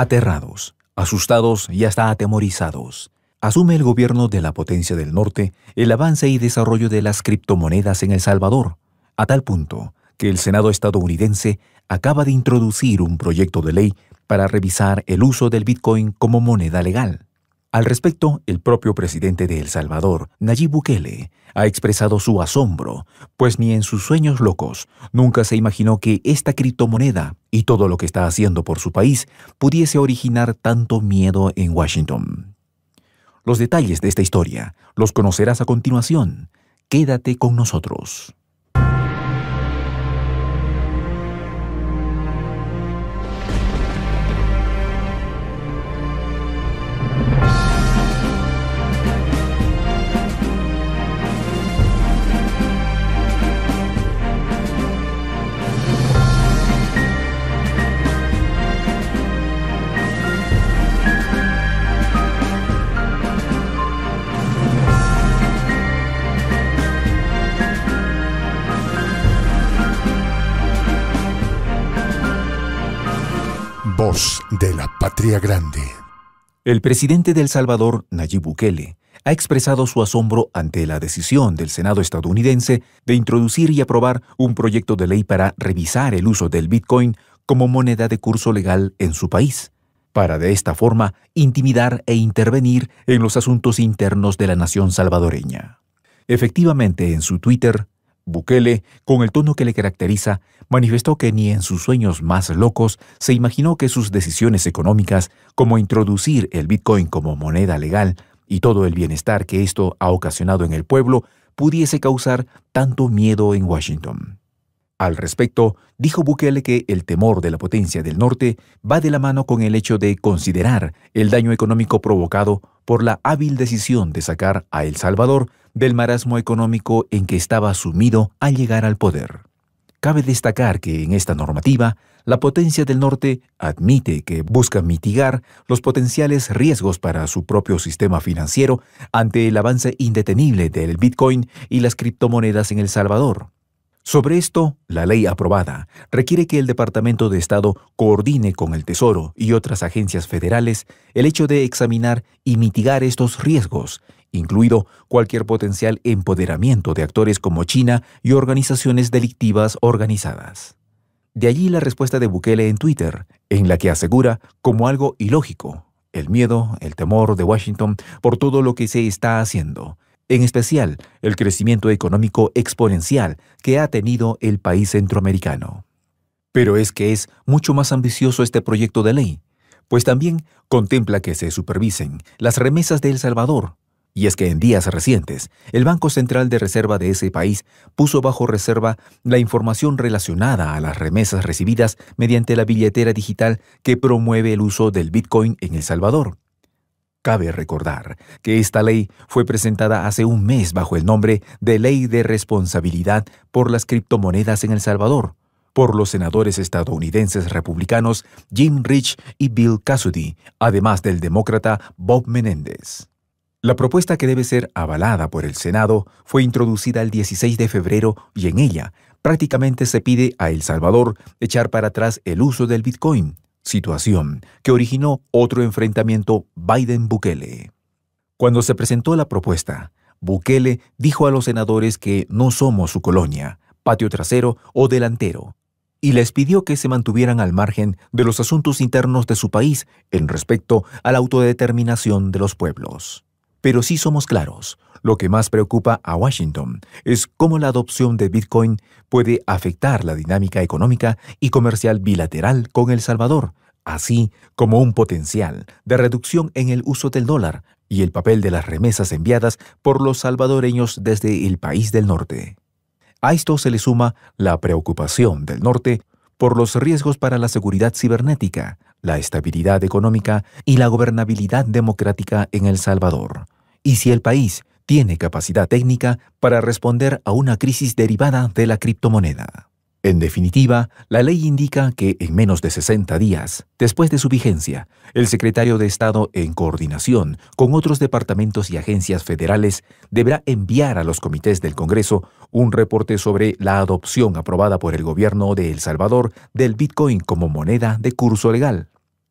Aterrados, asustados y hasta atemorizados, asume el gobierno de la potencia del norte el avance y desarrollo de las criptomonedas en El Salvador, a tal punto que el Senado estadounidense acaba de introducir un proyecto de ley para revisar el uso del Bitcoin como moneda legal. Al respecto, el propio presidente de El Salvador, Nayib Bukele, ha expresado su asombro, pues ni en sus sueños locos nunca se imaginó que esta criptomoneda y todo lo que está haciendo por su país pudiese originar tanto miedo en Washington. Los detalles de esta historia los conocerás a continuación. Quédate con nosotros. Voz de la Patria Grande. El presidente del Salvador, Nayib Bukele, ha expresado su asombro ante la decisión del Senado estadounidense de introducir y aprobar un proyecto de ley para revisar el uso del Bitcoin como moneda de curso legal en su país, para de esta forma intimidar e intervenir en los asuntos internos de la nación salvadoreña. Efectivamente, en su Twitter, Bukele, con el tono que le caracteriza, manifestó que ni en sus sueños más locos se imaginó que sus decisiones económicas, como introducir el Bitcoin como moneda legal y todo el bienestar que esto ha ocasionado en el pueblo, pudiese causar tanto miedo en Washington. Al respecto, dijo Bukele que el temor de la potencia del norte va de la mano con el hecho de considerar el daño económico provocado por la hábil decisión de sacar a El Salvador del marasmo económico en que estaba sumido al llegar al poder. Cabe destacar que en esta normativa, la potencia del norte admite que busca mitigar los potenciales riesgos para su propio sistema financiero ante el avance indetenible del Bitcoin y las criptomonedas en El Salvador. Sobre esto, la ley aprobada requiere que el Departamento de Estado coordine con el Tesoro y otras agencias federales el hecho de examinar y mitigar estos riesgos incluido cualquier potencial empoderamiento de actores como China y organizaciones delictivas organizadas. De allí la respuesta de Bukele en Twitter, en la que asegura como algo ilógico el miedo, el temor de Washington por todo lo que se está haciendo, en especial el crecimiento económico exponencial que ha tenido el país centroamericano. Pero es que es mucho más ambicioso este proyecto de ley, pues también contempla que se supervisen las remesas de El Salvador, y es que en días recientes, el Banco Central de Reserva de ese país puso bajo reserva la información relacionada a las remesas recibidas mediante la billetera digital que promueve el uso del Bitcoin en El Salvador. Cabe recordar que esta ley fue presentada hace un mes bajo el nombre de Ley de Responsabilidad por las Criptomonedas en El Salvador, por los senadores estadounidenses republicanos Jim Rich y Bill Cassidy, además del demócrata Bob Menéndez. La propuesta que debe ser avalada por el Senado fue introducida el 16 de febrero y en ella prácticamente se pide a El Salvador echar para atrás el uso del Bitcoin, situación que originó otro enfrentamiento Biden-Bukele. Cuando se presentó la propuesta, Bukele dijo a los senadores que no somos su colonia, patio trasero o delantero, y les pidió que se mantuvieran al margen de los asuntos internos de su país en respecto a la autodeterminación de los pueblos. Pero sí somos claros, lo que más preocupa a Washington es cómo la adopción de Bitcoin puede afectar la dinámica económica y comercial bilateral con El Salvador, así como un potencial de reducción en el uso del dólar y el papel de las remesas enviadas por los salvadoreños desde el país del norte. A esto se le suma la preocupación del norte por los riesgos para la seguridad cibernética, la estabilidad económica y la gobernabilidad democrática en El Salvador, y si el país tiene capacidad técnica para responder a una crisis derivada de la criptomoneda. En definitiva, la ley indica que en menos de 60 días, después de su vigencia, el secretario de Estado, en coordinación con otros departamentos y agencias federales, deberá enviar a los comités del Congreso un reporte sobre la adopción aprobada por el gobierno de El Salvador del Bitcoin como moneda de curso legal.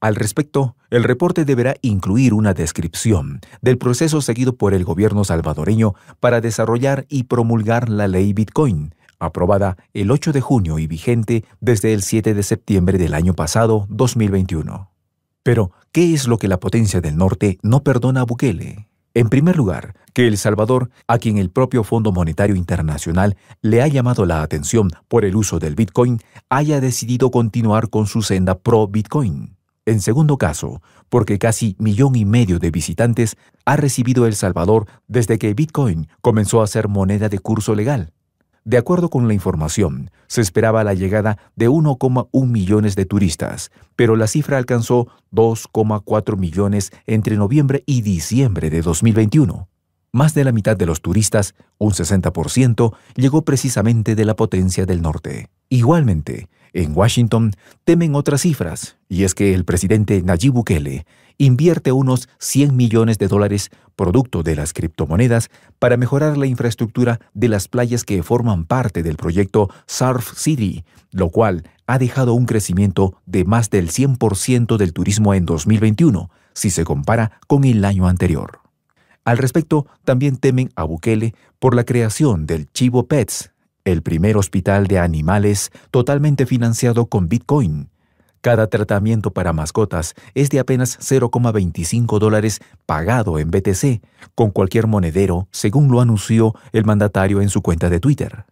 Al respecto, el reporte deberá incluir una descripción del proceso seguido por el gobierno salvadoreño para desarrollar y promulgar la ley Bitcoin aprobada el 8 de junio y vigente desde el 7 de septiembre del año pasado, 2021. Pero, ¿qué es lo que la potencia del norte no perdona a Bukele? En primer lugar, que El Salvador, a quien el propio Fondo Monetario Internacional le ha llamado la atención por el uso del Bitcoin, haya decidido continuar con su senda pro Bitcoin. En segundo caso, porque casi millón y medio de visitantes ha recibido El Salvador desde que Bitcoin comenzó a ser moneda de curso legal, de acuerdo con la información, se esperaba la llegada de 1,1 millones de turistas, pero la cifra alcanzó 2,4 millones entre noviembre y diciembre de 2021. Más de la mitad de los turistas, un 60%, llegó precisamente de la potencia del norte. Igualmente, en Washington temen otras cifras, y es que el presidente Nayib Bukele invierte unos 100 millones de dólares producto de las criptomonedas para mejorar la infraestructura de las playas que forman parte del proyecto Surf City, lo cual ha dejado un crecimiento de más del 100% del turismo en 2021, si se compara con el año anterior. Al respecto, también temen a Bukele por la creación del Chivo Pets, el primer hospital de animales totalmente financiado con Bitcoin. Cada tratamiento para mascotas es de apenas 0,25 dólares pagado en BTC, con cualquier monedero, según lo anunció el mandatario en su cuenta de Twitter.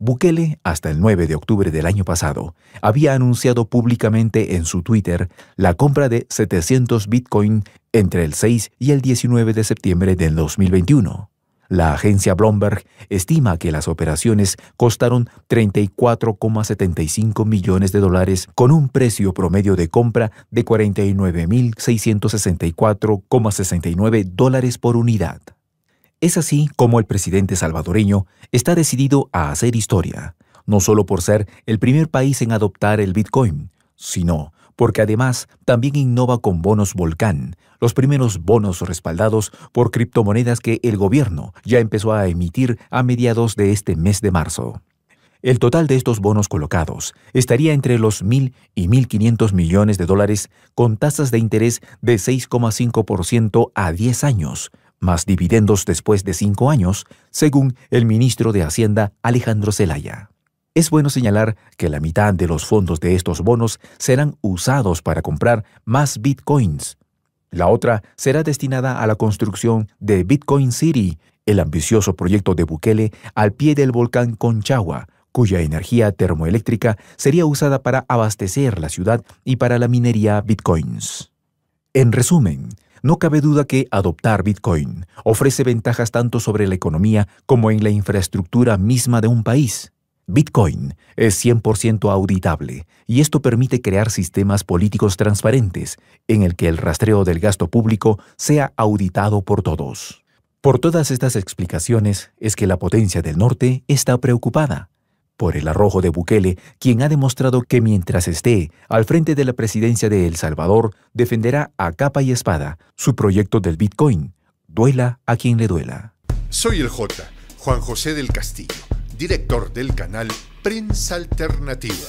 Bukele, hasta el 9 de octubre del año pasado, había anunciado públicamente en su Twitter la compra de 700 Bitcoin entre el 6 y el 19 de septiembre del 2021. La agencia Bloomberg estima que las operaciones costaron 34,75 millones de dólares con un precio promedio de compra de 49.664,69 dólares por unidad. Es así como el presidente salvadoreño está decidido a hacer historia, no solo por ser el primer país en adoptar el Bitcoin, sino porque además también innova con bonos Volcán, los primeros bonos respaldados por criptomonedas que el gobierno ya empezó a emitir a mediados de este mes de marzo. El total de estos bonos colocados estaría entre los 1.000 y 1.500 millones de dólares con tasas de interés de 6,5% a 10 años, más dividendos después de cinco años, según el ministro de Hacienda Alejandro Zelaya. Es bueno señalar que la mitad de los fondos de estos bonos serán usados para comprar más bitcoins. La otra será destinada a la construcción de Bitcoin City, el ambicioso proyecto de Bukele al pie del volcán Conchagua, cuya energía termoeléctrica sería usada para abastecer la ciudad y para la minería bitcoins. En resumen, no cabe duda que adoptar Bitcoin ofrece ventajas tanto sobre la economía como en la infraestructura misma de un país. Bitcoin es 100% auditable y esto permite crear sistemas políticos transparentes en el que el rastreo del gasto público sea auditado por todos. Por todas estas explicaciones es que la potencia del norte está preocupada por el arrojo de Bukele, quien ha demostrado que mientras esté al frente de la presidencia de El Salvador, defenderá a capa y espada su proyecto del Bitcoin, duela a quien le duela. Soy el J, Juan José del Castillo, director del canal Prensa Alternativa.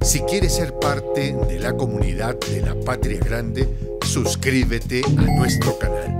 Si quieres ser parte de la comunidad de la Patria Grande, suscríbete a nuestro canal.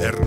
moderno.